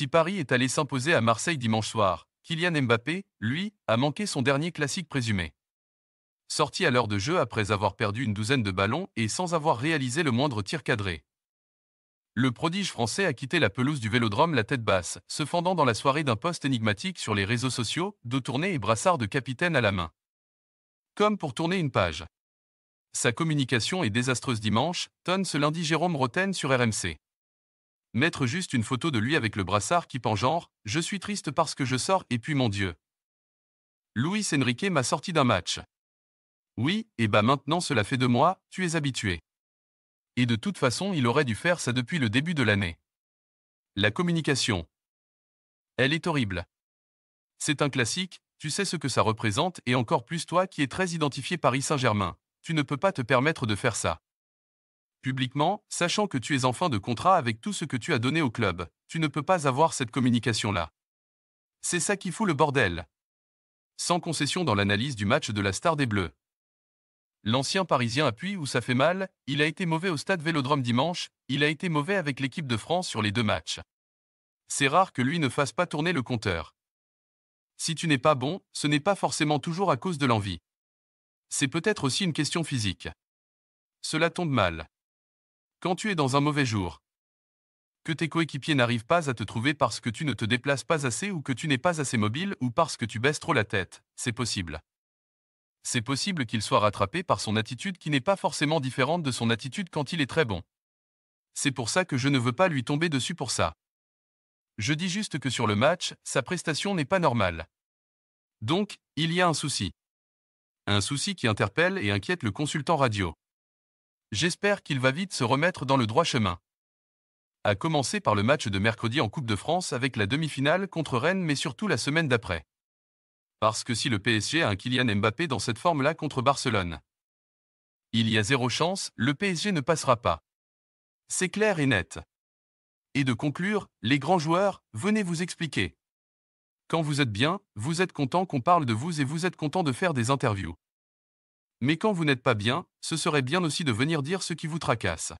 Si Paris est allé s'imposer à Marseille dimanche soir, Kylian Mbappé, lui, a manqué son dernier classique présumé. Sorti à l'heure de jeu après avoir perdu une douzaine de ballons et sans avoir réalisé le moindre tir cadré. Le prodige français a quitté la pelouse du vélodrome la tête basse, se fendant dans la soirée d'un poste énigmatique sur les réseaux sociaux, dos tourné et brassard de capitaine à la main. Comme pour tourner une page. Sa communication est désastreuse dimanche, tonne ce lundi Jérôme Roten sur RMC. Mettre juste une photo de lui avec le brassard qui pend genre « Je suis triste parce que je sors et puis mon Dieu ».» Enrique m'a sorti d'un match. Oui, et bah maintenant cela fait de moi, tu es habitué. Et de toute façon il aurait dû faire ça depuis le début de l'année. La communication. Elle est horrible. C'est un classique, tu sais ce que ça représente et encore plus toi qui es très identifié Paris Saint-Germain. Tu ne peux pas te permettre de faire ça publiquement, sachant que tu es en fin de contrat avec tout ce que tu as donné au club. Tu ne peux pas avoir cette communication-là. C'est ça qui fout le bordel. Sans concession dans l'analyse du match de la star des Bleus. L'ancien Parisien appuie où ça fait mal, il a été mauvais au stade Vélodrome dimanche, il a été mauvais avec l'équipe de France sur les deux matchs. C'est rare que lui ne fasse pas tourner le compteur. Si tu n'es pas bon, ce n'est pas forcément toujours à cause de l'envie. C'est peut-être aussi une question physique. Cela tombe mal. Quand tu es dans un mauvais jour, que tes coéquipiers n'arrivent pas à te trouver parce que tu ne te déplaces pas assez ou que tu n'es pas assez mobile ou parce que tu baisses trop la tête, c'est possible. C'est possible qu'il soit rattrapé par son attitude qui n'est pas forcément différente de son attitude quand il est très bon. C'est pour ça que je ne veux pas lui tomber dessus pour ça. Je dis juste que sur le match, sa prestation n'est pas normale. Donc, il y a un souci. Un souci qui interpelle et inquiète le consultant radio. J'espère qu'il va vite se remettre dans le droit chemin. À commencer par le match de mercredi en Coupe de France avec la demi-finale contre Rennes mais surtout la semaine d'après. Parce que si le PSG a un Kylian Mbappé dans cette forme-là contre Barcelone, il y a zéro chance, le PSG ne passera pas. C'est clair et net. Et de conclure, les grands joueurs, venez vous expliquer. Quand vous êtes bien, vous êtes content qu'on parle de vous et vous êtes content de faire des interviews. Mais quand vous n'êtes pas bien, ce serait bien aussi de venir dire ce qui vous tracasse.